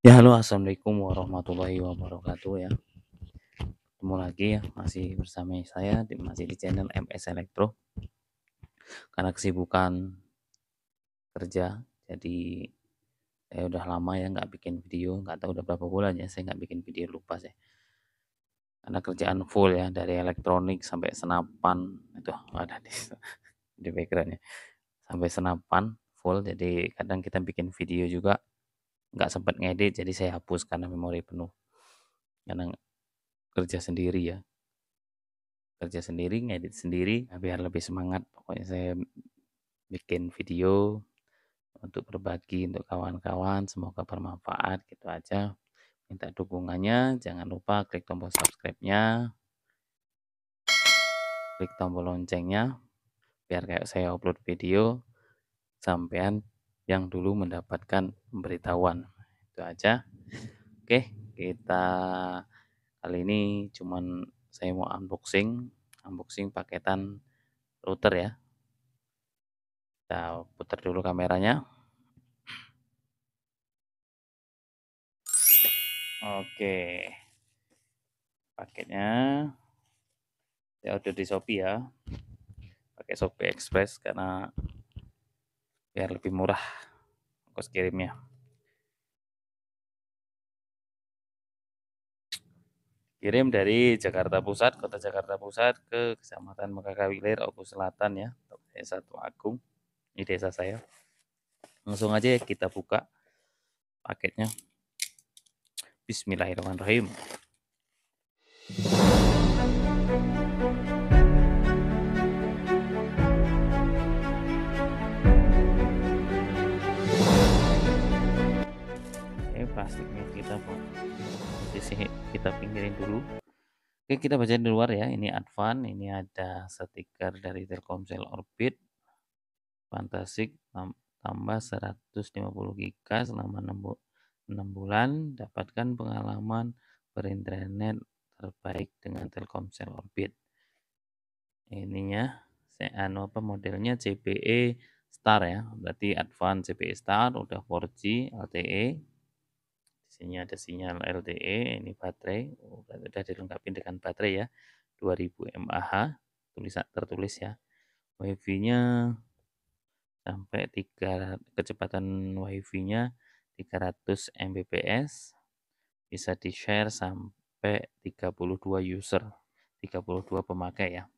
Ya halo assalamualaikum warahmatullahi wabarakatuh ya Ketemu lagi ya masih bersama saya di, masih di channel MS Elektro Karena kesibukan kerja jadi saya udah lama ya nggak bikin video nggak tahu udah berapa bulan ya saya nggak bikin video lupa sih. karena kerjaan full ya dari elektronik sampai senapan itu ada di, di backgroundnya sampai senapan full jadi kadang kita bikin video juga nggak sempat ngedit jadi saya hapus karena memori penuh karena kerja sendiri ya kerja sendiri ngedit sendiri nah, biar lebih semangat pokoknya saya bikin video untuk berbagi untuk kawan-kawan semoga bermanfaat gitu aja minta dukungannya jangan lupa klik tombol subscribe-nya klik tombol loncengnya biar kayak saya upload video sampean yang dulu mendapatkan pemberitahuan. Itu aja. Oke, kita kali ini cuman saya mau unboxing, unboxing paketan router ya. Kita putar dulu kameranya. Oke. Paketnya ya udah di Shopee ya. Pakai Shopee Express karena biar lebih murah ongkos kirimnya. Kirim dari Jakarta Pusat, Kota Jakarta Pusat ke Kecamatan Mekakawilir, Wilir, Oku Selatan ya, Desa Tua Agung. Ini desa saya. Langsung aja kita buka paketnya. Bismillahirrahmanirrahim. plastiknya kita sini kita pinggirin dulu oke kita baca di luar ya ini advan ini ada stiker dari Telkomsel Orbit fantastik tambah 150 GB selama 6 bulan dapatkan pengalaman berinternet terbaik dengan Telkomsel Orbit ininya anu apa modelnya CPE Star ya berarti advance CPE Star udah 4G LTE Sini ada sinyal LTE, ini baterai, sudah oh, dilengkapi dengan baterai ya. 2000 mAh, tulisan tertulis ya. WiFi-nya sampai 3 kecepatan WiFi-nya 300 Mbps. Bisa di-share sampai 32 user, 32 pemakai ya.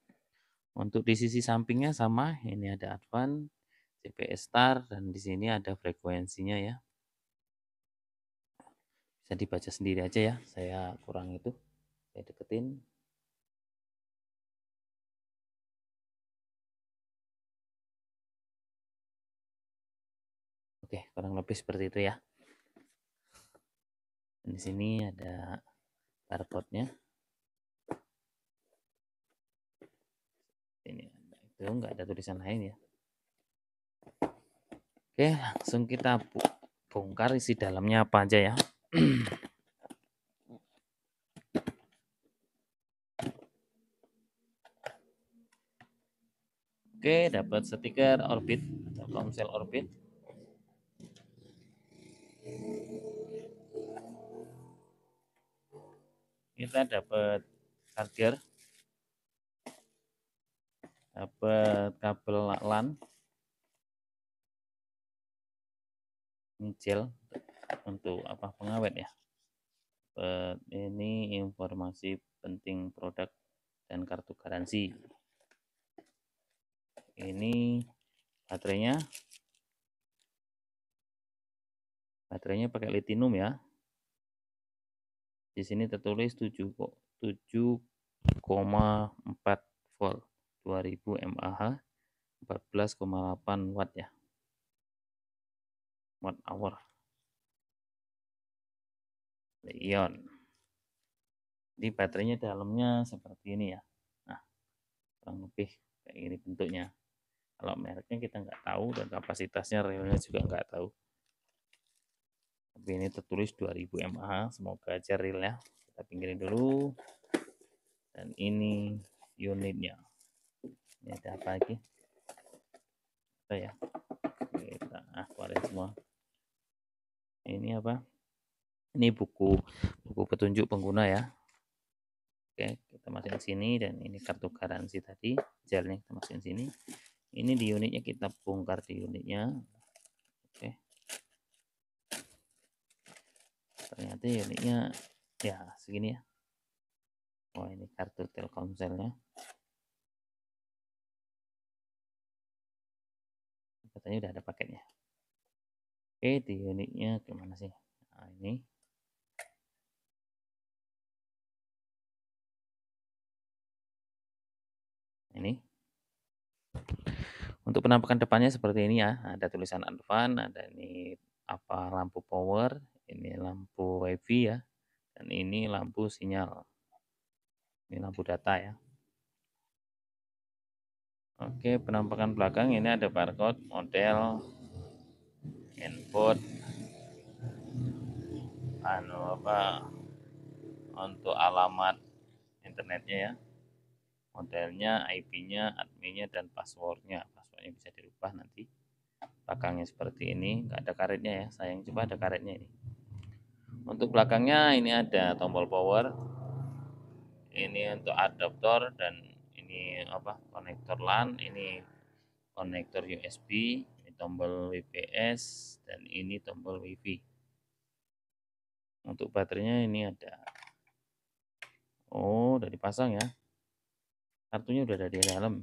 Untuk di sisi sampingnya sama, ini ada advan, GPS star dan di sini ada frekuensinya ya bisa dibaca sendiri aja ya saya kurang itu saya deketin oke kurang lebih seperti itu ya Dan di sini ada barcode-nya ini itu enggak ada tulisan lain ya oke langsung kita bongkar isi dalamnya apa aja ya Oke, dapat stiker orbit atau komsel orbit. Kita dapat charger. Dapat kabel LAN. Ngecil untuk apa pengawet ya ini informasi penting produk dan kartu garansi ini baterainya baterainya pakai litinum ya di sini tertulis 7,4 volt 2000 mAh 14,8 watt ya ion. Jadi baterainya dalamnya seperti ini ya. Nah, kurang lebih kayak gini bentuknya. Kalau mereknya kita nggak tahu dan kapasitasnya realnya juga nggak tahu. Tapi ini tertulis 2000 mAh, semoga aja realnya. Kita pinggirin dulu. Dan ini unitnya. Ini ada apa lagi? Apa ya? Kita keluarin semua. Ini apa? ini buku buku petunjuk pengguna ya oke kita masukin sini dan ini kartu garansi tadi jalnya kita masukin sini ini di unitnya kita bongkar di unitnya oke ternyata unitnya ya segini ya oh ini kartu telkomselnya katanya udah ada paketnya oke di unitnya kemana sih nah ini ini. Untuk penampakan depannya seperti ini ya, ada tulisan Advan, ada ini apa lampu power, ini lampu wifi ya, dan ini lampu sinyal. Ini lampu data ya. Oke, penampakan belakang ini ada barcode, model, input, anu apa untuk alamat internetnya ya hotelnya, IP-nya, adminnya, dan passwordnya. Passwordnya bisa dirubah nanti. Belakangnya seperti ini, nggak ada karetnya ya, sayang coba ada karetnya ini. Untuk belakangnya ini ada tombol power, ini untuk adaptor dan ini apa konektor LAN, ini konektor USB, ini tombol WPS dan ini tombol WiFi. Untuk baterainya ini ada Oh, udah dipasang ya kartunya udah ada di dalam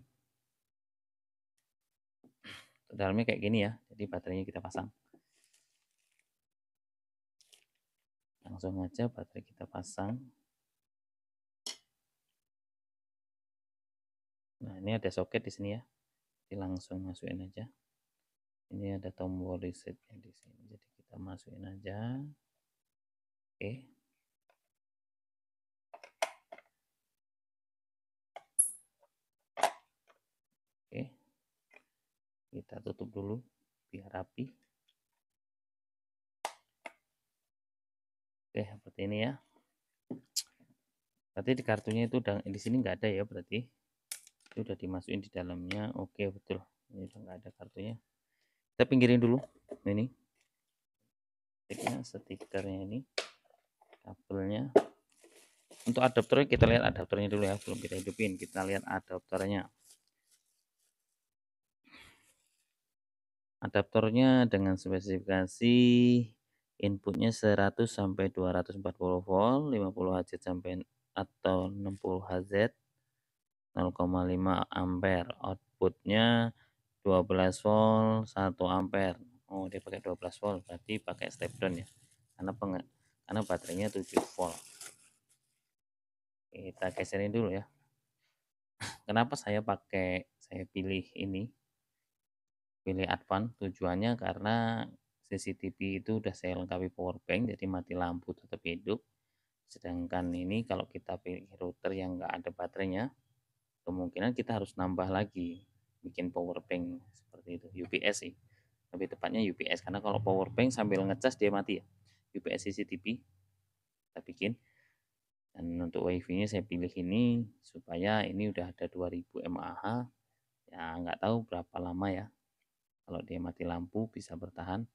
dalamnya kayak gini ya jadi baterainya kita pasang langsung aja baterai kita pasang nah ini ada soket di sini ya jadi langsung masukin aja ini ada tombol resetnya di sini jadi kita masukin aja oke okay. kita tutup dulu biar rapi oke seperti ini ya berarti di kartunya itu udah di sini nggak ada ya berarti itu udah dimasukin di dalamnya oke betul ini udah nggak ada kartunya kita pinggirin dulu ini stikernya stikernya ini kabelnya untuk adaptornya kita lihat adaptornya dulu ya belum kita hidupin kita lihat adaptornya. adaptornya dengan spesifikasi inputnya 100 sampai 240 volt 50 Hz sampai atau 60 Hz 0,5 ampere outputnya 12 volt 1 ampere oh dia pakai 12 volt berarti pakai step down ya karena peng karena baterainya 7 volt kita geserin dulu ya kenapa saya pakai saya pilih ini pilih advance tujuannya karena CCTV itu udah saya lengkapi power bank jadi mati lampu tetap hidup sedangkan ini kalau kita pilih router yang enggak ada baterainya kemungkinan kita harus nambah lagi bikin power bank seperti itu UPS sih lebih tepatnya UPS karena kalau power bank sambil ngecas dia mati ya UPS CCTV kita bikin dan untuk wifi nya saya pilih ini supaya ini udah ada 2000 mAh ya nggak tahu berapa lama ya kalau dia mati lampu bisa bertahan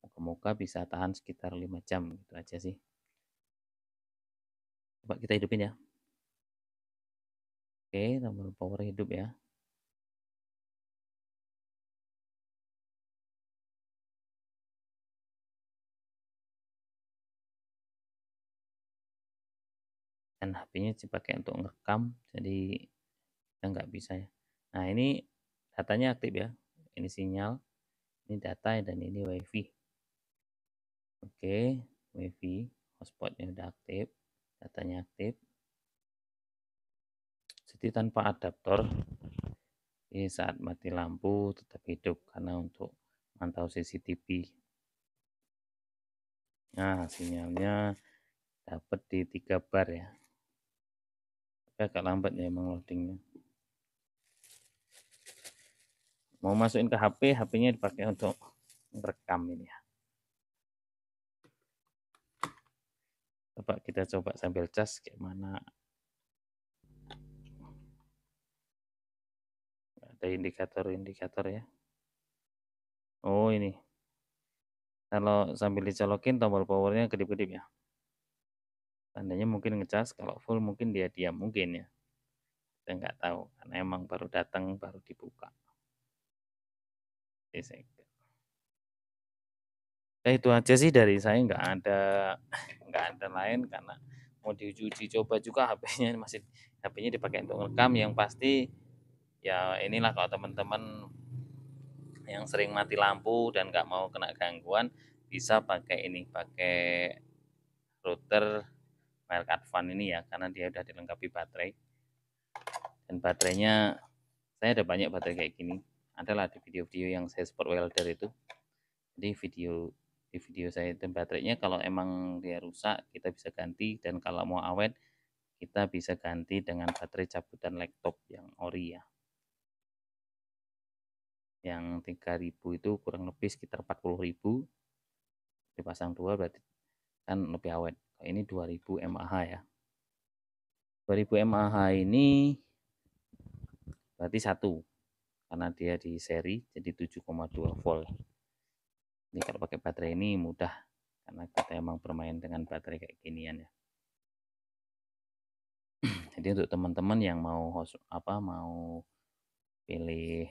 muka-muka bisa tahan sekitar 5 jam gitu aja sih coba kita hidupin ya oke tombol power hidup ya dan HP-nya dipakai untuk ngerekam jadi kita nggak bisa ya nah ini datanya aktif ya ini sinyal ini data dan ini wifi oke wifi hotspotnya udah aktif datanya aktif jadi tanpa adaptor ini saat mati lampu tetap hidup karena untuk mantau CCTV nah sinyalnya dapat di tiga bar ya agak lambat ya emang loadingnya mau masukin ke HP HP-nya dipakai untuk merekam ini ya coba kita coba sambil cas kayak mana ada indikator-indikator ya oh ini kalau sambil dicolokin tombol powernya kedip-kedip ya tandanya mungkin ngecas kalau full mungkin dia diam mungkin ya kita nggak tahu karena emang baru datang baru dibuka Nah, itu aja sih dari saya nggak ada nggak ada lain karena mau diuji coba juga HP-nya masih HP-nya dipakai untuk rekam yang pasti ya inilah kalau teman-teman yang sering mati lampu dan nggak mau kena gangguan bisa pakai ini pakai router merk Advan ini ya karena dia udah dilengkapi baterai dan baterainya saya ada banyak baterai kayak gini adalah di video-video yang saya support welder itu jadi video di video saya itu baterainya kalau emang dia rusak kita bisa ganti dan kalau mau awet kita bisa ganti dengan baterai cabutan laptop yang ori ya yang 3000 itu kurang lebih sekitar 40000 dipasang dua berarti kan lebih awet ini 2000 mAh ya 2000 mAh ini berarti satu karena dia di seri jadi 7,2 volt ini kalau pakai baterai ini mudah karena kita emang bermain dengan baterai kayak ginian ya jadi untuk teman-teman yang mau apa mau pilih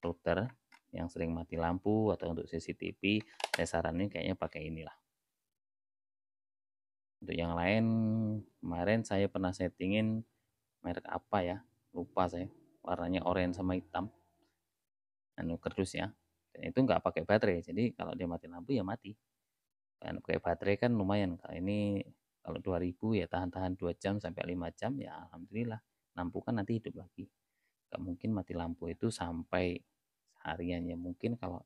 router yang sering mati lampu atau untuk CCTV saya saranin kayaknya pakai inilah untuk yang lain kemarin saya pernah settingin merek apa ya lupa saya warnanya oranye sama hitam anu kerdus ya dan itu nggak pakai baterai jadi kalau dia mati lampu ya mati dan pakai baterai kan lumayan kalau ini kalau 2000 ya tahan-tahan 2 jam sampai 5 jam ya alhamdulillah lampu kan nanti hidup lagi nggak mungkin mati lampu itu sampai seharian ya. mungkin kalau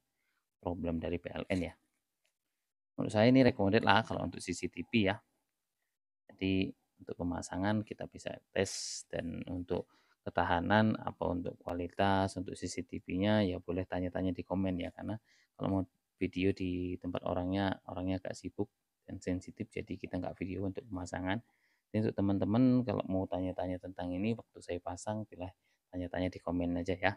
problem dari PLN ya menurut saya ini recommended lah kalau untuk CCTV ya jadi untuk pemasangan kita bisa tes dan untuk ketahanan apa untuk kualitas untuk CCTV-nya ya boleh tanya-tanya di komen ya karena kalau mau video di tempat orangnya orangnya agak sibuk dan sensitif jadi kita nggak video untuk pemasangan jadi untuk teman-teman kalau mau tanya-tanya tentang ini waktu saya pasang bila tanya-tanya di komen aja ya.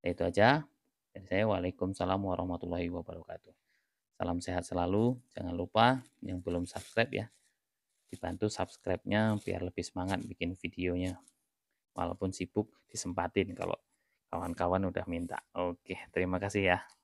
ya itu aja dari saya Waalaikumsalam warahmatullahi wabarakatuh salam sehat selalu jangan lupa yang belum subscribe ya dibantu subscribe-nya biar lebih semangat bikin videonya walaupun sibuk disempatin kalau kawan-kawan udah minta. Oke, terima kasih ya.